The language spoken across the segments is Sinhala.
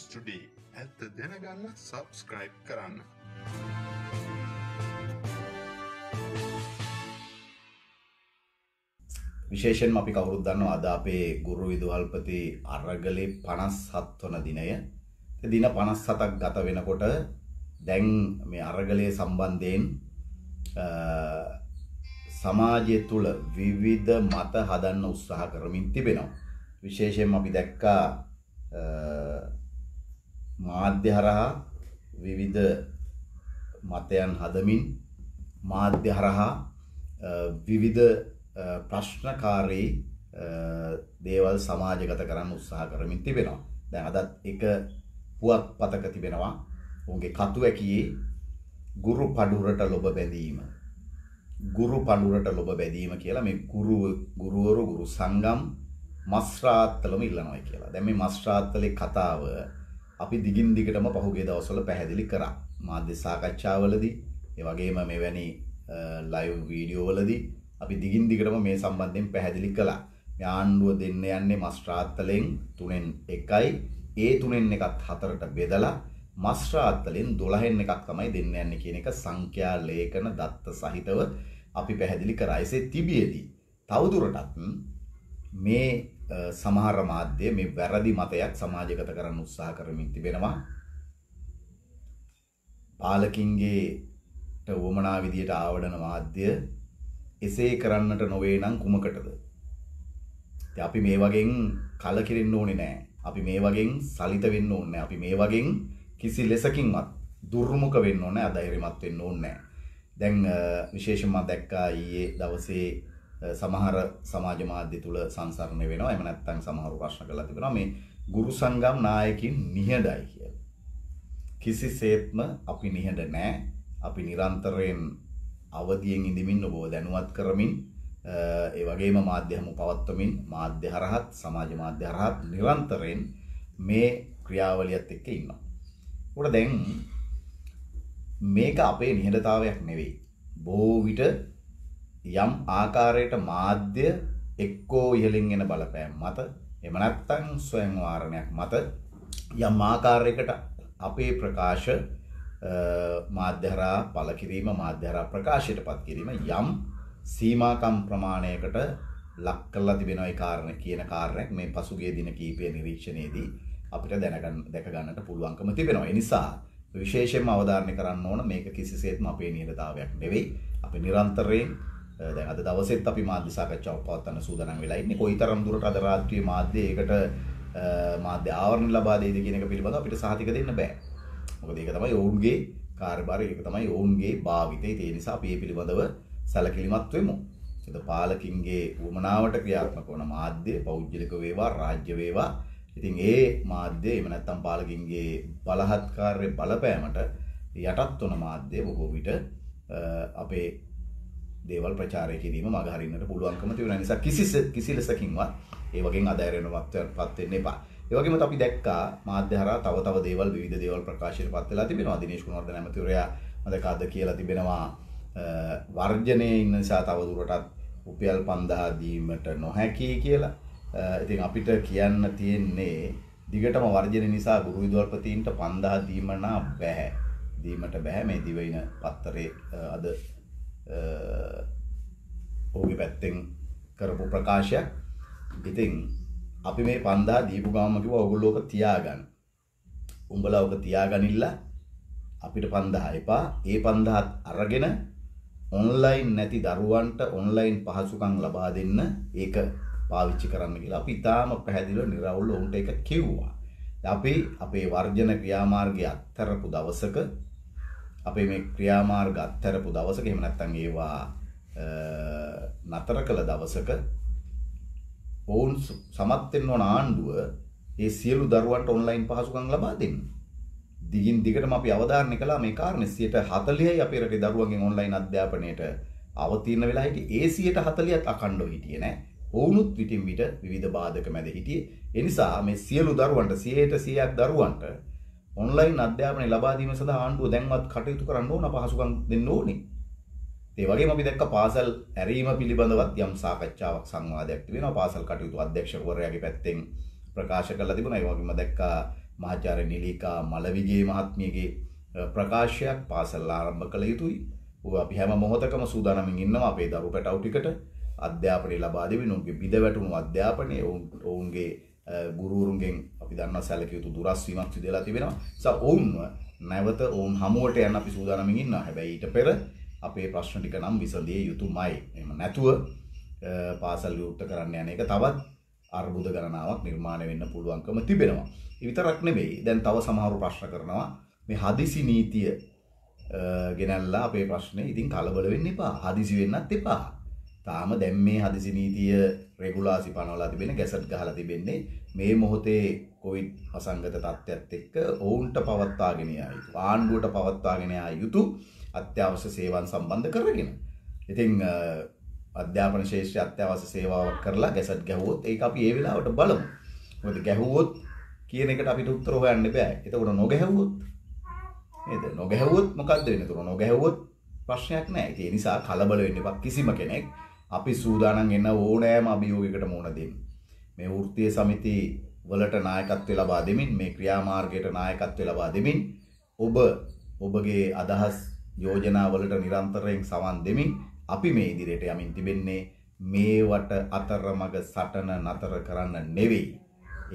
news today ඇත්ත දැනගන්න සබස්ක්‍රයිබ් කරන්න. විශේෂෙන් අපි කවුරුත් දන්න අද අපේ ගුරු විදුවල්පති අරගලේ පනස් හත්වන දිනය දින පනස් සතක් ගත වෙනකොට දැන් මේ අරගලය සම්බන්ධයෙන් සමාජය තුළ විවිධ මත හදන්න උත්සාහ කරමින් තිබෙනවා. විශේෂයෙන් අපි දැක්කා මාධ්‍ය හරහා විවිධ මතයන් හදමින් මාධ්‍ය හරහා විවිධ ප්‍රශ්නකාරී දේවල් සමාජගත කරන්න උත්සාහ කරමින් තිබෙනවා. දැන් අදත් එක පුවත් පතක තිබෙනවා. ඔවුන්ගේ කතුවැකියේ ගුරු පඩුරට ලොබ බැඳීම. ගුරු පඩුරට ලොබ බැඳීම කියලා මේ ගුරු ගුරුවරු ගුරු සංගම් මස්රාත්තලම ඉල්ලනවා කියලා. දැන් මේ මස්රාත්තලේ කතාව අපි දිගින් දිගටම පහුගිය දවස්වල පැහැදිලි කරා. මාධ්‍ය සාකච්ඡාවලදී ඒ වගේම මෙවැනි ලයිව් වීඩියෝ වලදී අපි දිගින් දිගටම මේ සම්බන්ධයෙන් පැහැදිලි කළා. මේ ආණ්ඩුව දෙන්න යන්නේ මස් රාත්තලෙන් 3න් 1යි ඒ 3න් එකත් 4ට බෙදලා මස් රාත්තලෙන් 12න් එකක් තමයි දෙන්න යන්නේ කියන එක සංඛ්‍යා ලේඛන දත්ත සහිතව අපි පැහැදිලි කරා. එසේ තිබියදී තවදුරටත් මේ සමහර මාධ්‍ය මේ වැරදි මතයක් සමාජගත කරන්න උත්සාහ කරමින් තිබෙනවා. පාලකින්ගේට වමනා විදියට ආවඩන මාධ්‍ය එසේ කරන්නට නොවේ නම් කුමකටද? අපි මේ වගෙන් කලකිරෙන්න ඕනේ නෑ. අපි මේ වගෙන් සලිත වෙන්න ඕනේ නෑ. අපි මේ වගෙන් කිසි ලෙසකින්වත් දුර්මුඛ වෙන්න ඕනේ, අධෛර්යමත් වෙන්න ඕනේ නෑ. දැන් විශේෂයෙන්ම දැක්කා ඊයේ දවසේ සමහර සමාජ මාධ්‍ය තුල සංසරණය වෙනවා. එහෙම නැත්නම් සමහර ප්‍රශ්න කරලා තිබෙනවා මේ ගුරු සංගම් නායකින් නිහඬයි කියලා. කිසිසේත්ම අපි නිහඬ නෑ. අපි නිරන්තරයෙන් අවදියෙන් ඉඳමින් ඔබව දැනුවත් කරමින් ඒ වගේම මාධ්‍ය හමු පවත්වමින් මාධ්‍ය හරහත් සමාජ මාධ්‍ය හරහත් නිරන්තරයෙන් මේ ක්‍රියාවලියත් එක්ක ඉන්නවා. උඩ දැන් මේක අපේ නිහඬතාවයක් නෙවෙයි. බොහෝ විට යම් ආකාරයකට මාධ්‍ය එක්කෝ ඉහළින් එන බලපෑම් මත එහෙම නැත්නම් ස්වයං වාරණයක් මත යම් ආකාරයකට අපේ ප්‍රකාශ මාධ්‍යහරා පළ කිරීම මාධ්‍යහරා ප්‍රකාශයටපත් කිරීම යම් සීමාකම් ප්‍රමාණයකට ලක් කරලා තිබෙනවයි කාරණේ කියන කාරණයක් මේ පසුගිය දින කීපයේ නිරීක්ෂණයේදී අපිට දැනගන්න දැක ගන්නට පුළුවන්කම තිබෙනවා. ඒ නිසා විශේෂයෙන්ම අවධාරණය කරන්න ඕන මේක කිසිසේත්ම අපේ නියතතාවයක් නෙවෙයි. අපි නිරන්තරයෙන් දැන් අද දවසෙත් අපි මාධ්‍ය සාකච්ඡාවක් පවත්වන්න සූදානම් වෙලා ඉන්නේ. කොයිතරම් දුරට අද රාත්‍රියේ මාධ්‍ය ඒකට මාධ්‍ය ආවරණ ලබා දෙයිද කියන එක පිළිබඳව අපිට සහතික දෙන්න බෑ. මොකද ඒක තමයි ඔවුන්ගේ කාර්යභාරය, ඒක තමයි ඔවුන්ගේ භාවිතය. ඒ නිසා අපි මේ පිළිබඳව සැලකිලිමත් වෙමු. එද පාලකින්ගේ වමනාවට ක්‍රියාත්මක වන මාධ්‍ය පෞද්ගලික වේවා රාජ්‍ය වේවා. ඉතින් ඒ මාධ්‍ය එහෙම නැත්නම් පාලකින්ගේ බලහත්කාරයේ බලපෑමට යටත් වන මාධ්‍ය බොහෝ විට අපේ දේවල් ප්‍රචාරය කිරීම මග හරින්නට පුළුවන්කම තිබෙන නිසා කිසි කිසි ලෙසකින්වත් ඒ වගේ අධෛර්යමත්වයටපත් වෙන්න එපා. ඒ වගේම අපි දැක්කා මාධ්‍ය හරහා තව තව දේවල් විවිධ දේවල් ප්‍රකාශයටපත් වෙලා තිබෙනවා. දිනේෂ් කුණවර්ධන ඇමතිවරයා මතකද කියලා තිබෙනවා වර්ජනයේ ඉන්න නිසා තව දුරටත් රුපියල් 5000 දීමට නොහැකි කියලා. ඉතින් අපිට කියන්න තියෙන්නේ දිගටම වර්ජනය නිසා ගුරු විදුහල්පතීන්ට 5000 දීම බෑ. දීමට බෑ මේ දිවයින පත්තරේ අද ඕගේ පැත්තෙන් කරපු ප්‍රකාශයක් ඉතින් අපි මේ පන්දා දීපු ගාමකිව ඔගුල්ලෝක තියාගන්න උඹලා ඕක තියාගනිල්ල අපිට පන්දහා එපා ඒ පන්දහත් අරගෙන ඔන්ලයින් නැති දරුවන්ට ඔන්ලයින් පහසුකම් ලබා දෙන්න ඒක පාවිච්චි කරන්න කියලා අපි ඉතාම පැහැදිලිව නිරවුල් ඔවුන්ට එක කිව්වා. අපි අපේ වර්ජන ක්‍රියාමාර්ගය අත්තරපු දවසක අපේ මේ ක්‍රියාමාර්ග අත්හැරපු දවසක එහෙම නැත්නම් ඒවා නතර කළ දවසක ඔවුන් සමත් වෙන්න ඕන ආණ්ඩුව ඒ සියලු දරුවන්ට ඔන්ලයින් පහසුකම් ලබා දෙන්න. දිගින් දිගටම අපි අවධාරණය කළා මේ කාරණේ 40යි අපේ රටේ දරුවන්ගෙන් ඔන්ලයින් අධ්‍යාපනයට අවතීන වෙලා හිටියේ. ඒ 40ත් අකණ්ඩව හිටියේ නෑ. ඔවුනුත් විටින් විට විවිධ බාධක මැද හිටියේ. ඒ නිසා මේ සියලු දරුවන්ට 100ට 100ක් දරුවන්ට ඔන්ලයින් අධ්‍යාපනය ලබා දීම සඳහා ආණ්ඩුව දැන්වත් කටයුතු කරන්න ඕන පහසුකම් දෙන්න ඕනේ. ඒ වගේම අපි දැක්ක පාසල් ඇරීම පිළිබඳවත් යම් සාකච්ඡාවක් සංවාදයක් තිබෙනවා. පාසල් කටයුතු අධ්‍යක්ෂකවරයාගේ පැත්තෙන් ප්‍රකාශ කරලා තිබුණා. ඒ වගේම දැක්කා මහාචාර්ය නිලීකා මලවිගේ මහත්මියගේ ප්‍රකාශයක් පාසල් ආරම්භ කළ යුතුයි. අපි හැම මොහොතකම සූදානමින් ඉන්නවා අපේ දරු පැටව් ටිකට අධ්‍යාපනය ලබා දෙමින් ඔවුන්ගේ බිඳ වැටුණු අධ්‍යාපනය ඔවුන්ගේ ගුරුවරුන්ගෙන් අපි දන්නවා සැලකිය යුතු දුරස් වීමක් සිදු වෙලා තිබෙනවා. නිසා ඔවුන්ව නැවත ඔවුන් හමුවට යන්න අපි සූදානමින් ඉන්නවා. හැබැයි ඊට පෙර අපේ ප්‍රශ්න ටික නම් විසඳිය යුතුමයි. එහෙම නැතුව පාසල් විවෘත කරන්න යන එක තවත් අර්බුද ගණනාවක් නිර්මාණය වෙන්න පුළුවන්කම තිබෙනවා. ඒ විතරක් නෙවෙයි. දැන් තව සමහරව ප්‍රශ්න කරනවා මේ හදිසි නීතිය ගෙනල්ලා අපේ ප්‍රශ්නේ ඉතින් කලබල වෙන්න එපා. හදිසි වෙන්නත් එපා. තාම දැම් මේ හදිසි නීතිය රෙගුලාසි පනවලා තිබෙන ගැසට් ගහලා තිබෙන්නේ මේ මොහොතේ කොවිඩ් අසංගත තත්ත්වයක් එක්ක ඔවුන්ට පවත්වාගෙන යයි. ආණ්ඩුවට පවත්වාගෙන යුතු අත්‍යවශ්‍ය සේවන් සම්බන්ධ කරගෙන. ඉතින් අධ්‍යාපන ශේෂ්‍ය අත්‍යවශ්‍ය සේවාවක් කරලා ගැසට් ගැහුවොත් ඒක අපි ඒ වෙලාවට බලමු. මොකද ගැහුවොත් කියන එකට අපිට උත්තර හොයන්න බෑ. එතකොට නොගැහුවොත් නේද? නොගැහුවොත් මොකද්ද වෙන්නේ? එතකොට නොගැහුවොත් ප්‍රශ්නයක් නෑ. ඒ නිසා කලබල වෙන්න එපා කිසිම කෙනෙක්. අපි සූදානම් එන්න ඕනෑම අභියෝගයකට මුහුණ දෙන්න. මේ වෘත්තීය සමිති වලට නායකත්වය ලබා දෙමින් මේ ක්‍රියාමාර්ගයට නායකත්වය ලබා දෙමින් ඔබ ඔබගේ අදහස් යෝජනා වලට නිරන්තරයෙන් සවන් දෙමින් අපි මේ ඉදිරියට යමින් තිබෙන්නේ මේවට අතරමඟ සටන නතර කරන්න නෙවෙයි.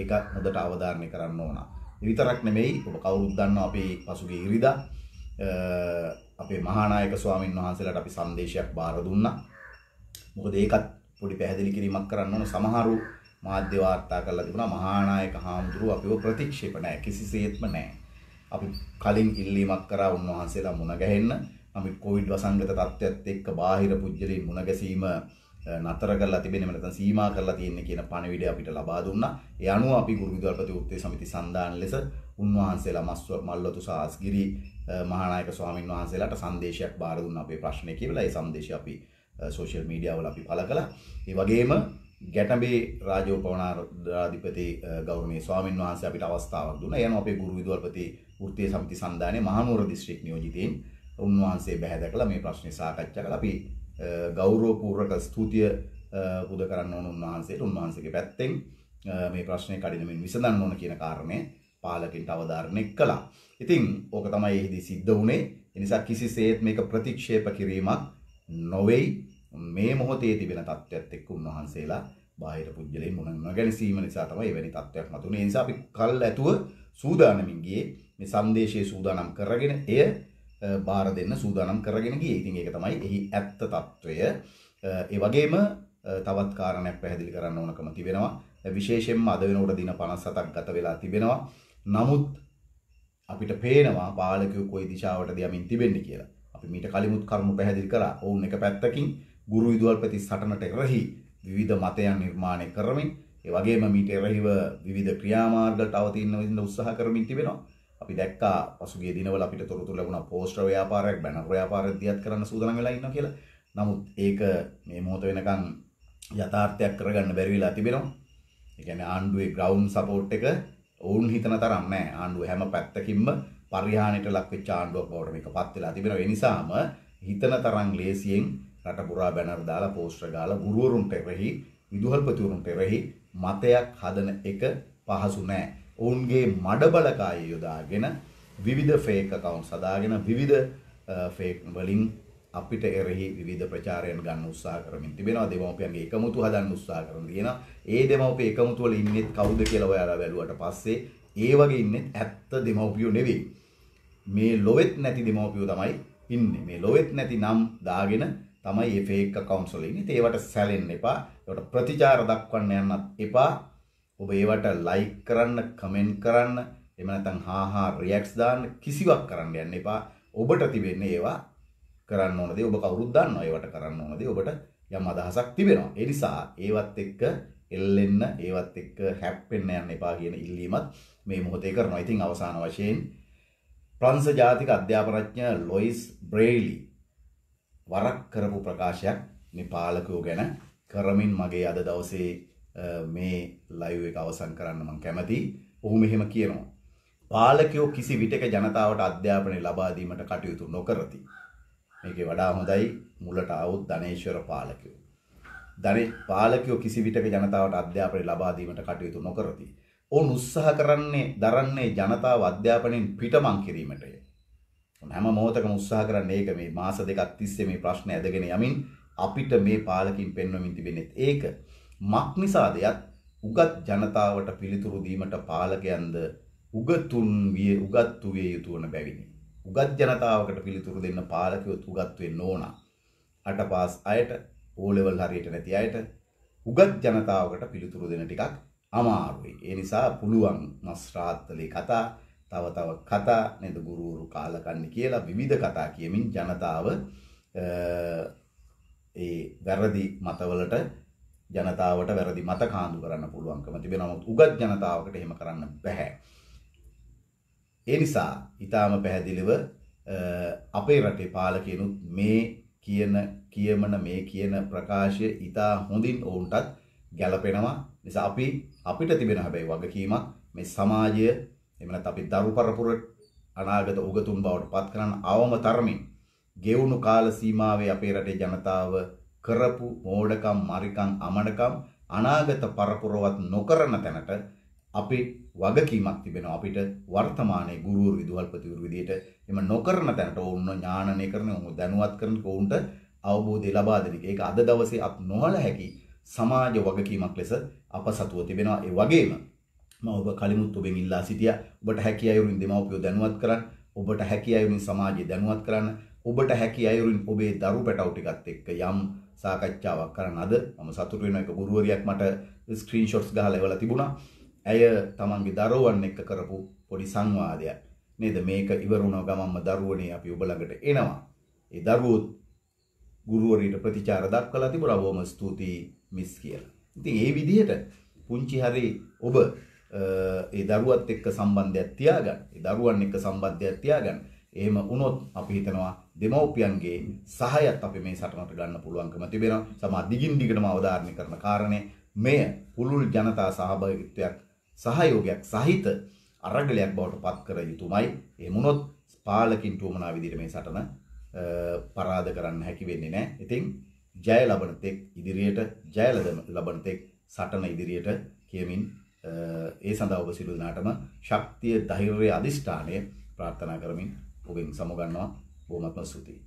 ඒක හොඳට අවධාරණය කරන්න ඕන. විතරක් නෙමෙයි ඔබ කවුරුත් දන්නවා අපේ පසුගිය ඉරිදා අපේ මහානායක ස්වාමින් වහන්සේලාට අපි සංදේශයක් බාර දුන්නා. මොකද ඒකත් පොඩි පැහැදිලි කිරීමක් කරන්න ඕන සමහරු මාධ්‍ය වාර්තා කරලා තිබුණා මහානායක හාමුදුරුව අපිව ප්‍රතික්ෂේප නැහැ කිසිසේත්ම නැහැ. අපි කලින් ඉල්ලීමක් කරා උන්වහන්සේලා මුණ ගැහෙන්න අපි කොවිඩ් වසංගත තත්ත්වයත් එක්ක බාහිර පුජ්‍යලීන් මුණ ගැසීම නතර කරලා තිබෙන්නේ නැත්නම් සීමා කරලා තියෙන්නේ කියන පණිවිඩය අපිට ලබා දුන්නා. ඒ අනුව අපි ගුරු විදුහල්පති උත්තේ සමිති සම්දාන ලෙස උන්වහන්සේලා මස්ව මල්වතු සාස්ගිරි මහානායක ස්වාමින් වහන්සේලාට සංදේශයක් බාර දුන්නා අපේ ප්‍රශ්නේ කියලා. ඒ සංදේශය අපි සෝෂල් මීඩියාවල අපි පළ කළා. ඒ වගේම ගැටඹේ රාජෝපවනාධිපති ගෞරවනීය ස්වාමින් වහන්සේ අපිට අවස්ථාවක් දුන්නා. එයන් අපේ ගුරු විදුහල්පති වෘත්තීය සමිති සන්දානයේ මහනුවර දිස්ත්‍රික් නියෝජිතයින් උන්වහන්සේ බැහැදකලා මේ ප්‍රශ්නේ සාකච්ඡා කළා. අපි ගෞරවපූර්වක ස්තුතිය පුද කරන්න ඕන උන්වහන්සේට උන්වහන්සේගේ පැත්තෙන් මේ ප්‍රශ්නේ කඩිනමින් විසඳන්න ඕන කියන කාරණය පාලකින්ට අවධාරණය කළා. ඉතින් ඕක තමයි එහිදී සිද්ධ වුණේ. එනිසා කිසිසේත් මේක ප්‍රතික්ෂේප කිරීමක් නොවේයි මේ මොහොතේ තිබෙන තත්ත්වයක් එක්ක උන්වහන්සේලා බාහිර පුජ්‍යලෙන් මොන නොගැනසීම නිසා තමයි එවැනි තත්ත්වයක් මතුනේ. ඒ නිසා අපි කල් ඇතුව සූදානමින් ගියේ මේ සංදේශයේ සූදානම් කරගෙන එය බාර දෙන්න සූදානම් කරගෙන ගියේ. ඉතින් ඒක තමයි එහි ඇත්ත తত্ত্বය. ඒ වගේම තවත් කාරණයක් පැහැදිලි කරන්න ඕනකම තිබෙනවා. විශේෂයෙන්ම අද වෙනකොට දින 57ක් ගත වෙලා තිබෙනවා. නමුත් අපිට පේනවා පාලකයෝ කොයි දිශාවටද යමින් තිබෙන්නේ කියලා. අපි මීට කලිමුත් කරුණු පැහැදිලි කරා. ඔවුන් එක පැත්තකින් ගුරු විදුහල්පති සටනට එරෙහි විවිධ මතයන් නිර්මාණය කරමින් ඒ වගේම මීට එරෙහිව විවිධ ක්‍රියාමාර්ග තවතින්න විඳ උත්සාහ කරමින් තිබෙනවා. අපි දැක්කා පසුගිය දිනවල අපිට තොරතුරු ලැබුණා පෝස්ටර් ව්‍යාපාරයක් බැනර් ව්‍යාපාරයක් දියත් කරන්න සූදානම් වෙලා ඉන්නවා කියලා. නමුත් ඒක මේ මොහොත වෙනකන් යථාර්ථයක් කරගන්න බැරි වෙලා තිබෙනවා. ඒ කියන්නේ ආණ්ඩුවේ ග්‍රවුන්ඩ් සපෝට් එක ඔවුන් හිතන තරම් නෑ ආණ්ඩුව හැම පැත්තකින්ම පරිහානියට ලක්වෙච්ච ආණ්ඩුවක් බවට මේකපත් වෙලා තිබෙනවා. ඒ නිසාම හිතන තරම් ලේසියෙන් රට පුරා බැනර් දාලා පෝස්ටර් ගාලා ගුරුවරුන්ට එරෙහි විදුහල්පතිවරුන්ට එරෙහි මතයක් හදන එක පහසු නෑ. ඔවුන්ගේ මඩ බලකාය යොදාගෙන විවිධ ෆේක් account සදාගෙන විවිධ ෆේක් වලින් අපිට එරෙහි විධ ප්‍රචාරයන් ගන්න උත්සා කරමින් තිබෙනවා දෙමවපියන්ගේ එකමුතු හදන්න උත්සා කරන තියෙන ඒ දෙමවපේ එකමුතුවල ඉන්නෙත් කවුද කියලා ඔයාලා බැලුවට පස්සේ ඒ වගේ ඉන්නෙත් ඇත්ත දෙමවපියෝ නෙවෙයි මේ ලොවෙත් නැති දෙමවපියෝ තමයි ඉන්නේ මේ ලොවෙත් නැති නම් දාගෙන තමයි මේ ෆේක් accounts වල ඉන්නේ ඒවට සැලෙන්න එපා ඒවට ප්‍රතිචාර දක්වන්න යන්නත් එපා ඔබ ඒවට ලයික් කරන්න කමෙන්ට් කරන්න එහෙම නැත්නම් හා හා රියැක්ට්ස් දාන්න කිසිවක් කරන්න යන්න එපා ඔබට තිබෙන්නේ ඒවා කරන්න ඕන දේ ඔබ කවුරුත් දන්නවා ඒවට කරන්න ඕන දේ ඔබට යම් අදහසක් තිබෙනවා ඒ නිසා ඒවත් එක්ක එල්ලෙන්න ඒවත් එක්ක හැප්පෙන්න යන්න එපා කියන ඉල්ලීමත් මේ මොහොතේ කරනවා ඉතින් අවසාන වශයෙන් ප්‍රංශ ජාතික අධ්‍යාපනඥ ලොයිස් බ්‍රේලි වරක් කරපු ප්‍රකාශයක් මේ පාලකයෝ ගැන කරමින් මගේ අද දවසේ මේ ලයිව් එක අවසන් කරන්න මම කැමතියි. ඔහු මෙහෙම කියනවා. පාලකයෝ කිසි විටක ජනතාවට අධ්‍යාපනය ලබා දීමට කටයුතු නොකරති. මේකේ වඩා හොඳයි මුලට આવුත් ධනේශ්වර පාලකයෝ. ධනේ පාලකයෝ කිසි විටක ජනතාවට අධ්‍යාපනය ලබා දීමට කටයුතු නොකරති. ඔවුන් උත්සාහ කරන්නේ දරන්නේ ජනතාව අධ්‍යාපනයෙන් පිටමං කිරීමටය. හැම මොහොතකම උත්සාහ කරන්නේ ඒක මේ මාස දෙකක් තිස්සේ මේ ප්‍රශ්නේ ඇදගෙන යමින් අපිට මේ පාලකින් පෙන්වමින් තිබෙන්නේ ඒක. මක් නිසාදයක් උගත් ජනතාවට පිළිතුරු දීමට පාලකයන්ද උගතුන් විය උගත් වූ යුතුය වන බැවිනි. උගත් ජනතාවකට පිළිතුරු දෙන්න පාලකයොත් උගත් වෙන්න ඕන. අටපාස් අයට, ඕ ලෙවල් හරියට නැති අයට උගත් ජනතාවකට පිළිතුරු දෙන ටිකක් අමාරුයි. ඒ නිසා පුළුවන් මස්රාත්තලේ කතා, තව තව කතා, නේද ගුරුවරු කාලකන්ණි කියලා විවිධ කතා කියමින් ජනතාව ඒ වැරදි මතවලට ජනතාවට වැරදි මත කාඳු කරන්න පුළුවන්කම තිබෙනවා. නමුත් උගත් ජනතාවකට එහෙම කරන්න බෑ. ඒ නිසා ඊටාම පැහැදිලිව අපේ රටේ පාලකයනුත් මේ කියන කියමන මේ කියන ප්‍රකාශය ඊටා හොඳින් ඔවුන්ටත් ගැළපෙනවා. නිසා අපි අපිට තිබෙන හැබැයි වගකීමක් මේ සමාජය එහෙම නැත්නම් අපි දරු පරපුර අනාගත උගතුන් බවට පත් කරන අවම තරමින් ගෙවුණු කාල සීමාවේ අපේ රටේ ජනතාව කරපු මෝඩකම්, මරිකම්, අමනකම් අනාගත පරපුරවත් නොකරන තැනට අපේ වගකීමක් තිබෙනවා අපිට වර්තමානයේ ගුරුවරු විදුහල්පතිවරු විදියට එම නොකරන තැනට ඕන්න ඥානනය කරන ඕන දැනුවත් කරන ඕන්ට අවබෝධය ලබා දෙන එක. ඒක අද දවසේ අප නොවල හැකි සමාජ වගකීමක් ලෙස අප සතුව තිබෙනවා. ඒ වගේම මම ඔබ කලිමුත් ඔබෙන් ඉල්ලා සිටියා. ඔබට හැකි අයුරින් දෙමව්පියෝ දැනුවත් කරන්න, ඔබට හැකි අයුරින් සමාජය දැනුවත් කරන්න, ඔබට හැකි අයුරින් ඔබේ දරු පැටව් ටිකත් එක්ක යම් සාකච්ඡාවක් කරන්න අද මම සතුටු වෙන එක ගුරුවරියක් මට ස්ක්‍රීන්ෂොට්ස් ගහලා එවලා තිබුණා. ඇය තමන්ගේ දරුවන් එක්ක කරපු පොඩි සංවාදයක්. නේද? මේක ඉවරුණ ගමන්ම දරුවනේ අපි ඔබ ළඟට එනවා. ඒ දරුවොත් ගුරුවරයාට ප්‍රතිචාර දක්වලා තිබුණා බොහොම ස්තුතියි මිස් කියලා. ඉතින් ඒ විදිහට පුංචි හරි ඔබ ඒ දරුවත් එක්ක සම්බන්ධයක් තියාගන්න. ඒ දරුවන් එක්ක සම්බන්ධයක් තියාගන්න. එහෙම වුණොත් අපි හිතනවා දෙමව්පියන්ගේ සහයත් අපි මේ සටනට ගන්න පුළුවන්කම තිබෙනවා. සමා දිගින් දිගටම අවධාරණය කරන කාරණේ මෙය පුළුල් ජනතා සහභාගීත්වයක් සහයෝගයක් සහිත අරගලයක් බවට පත් කර යුතුමයි. එහෙම වුණොත් පාලකින්ට උමනා විදිහට මේ සටන පරාද කරන්න හැකි වෙන්නේ නැහැ. ඉතින් ජය ලබන තෙක් ඉදිරියට ජය ලබන තෙක් සටන ඉදිරියට කියමින් ඒ සඳහා ඔබ සිළු දාටම ශක්තිය ධෛර්යය අදිෂ්ඨානය ප්‍රාර්ථනා කරමින් ඔබෙන් සමුගන්නවා. බොහොමත්ම ස්තුතියි.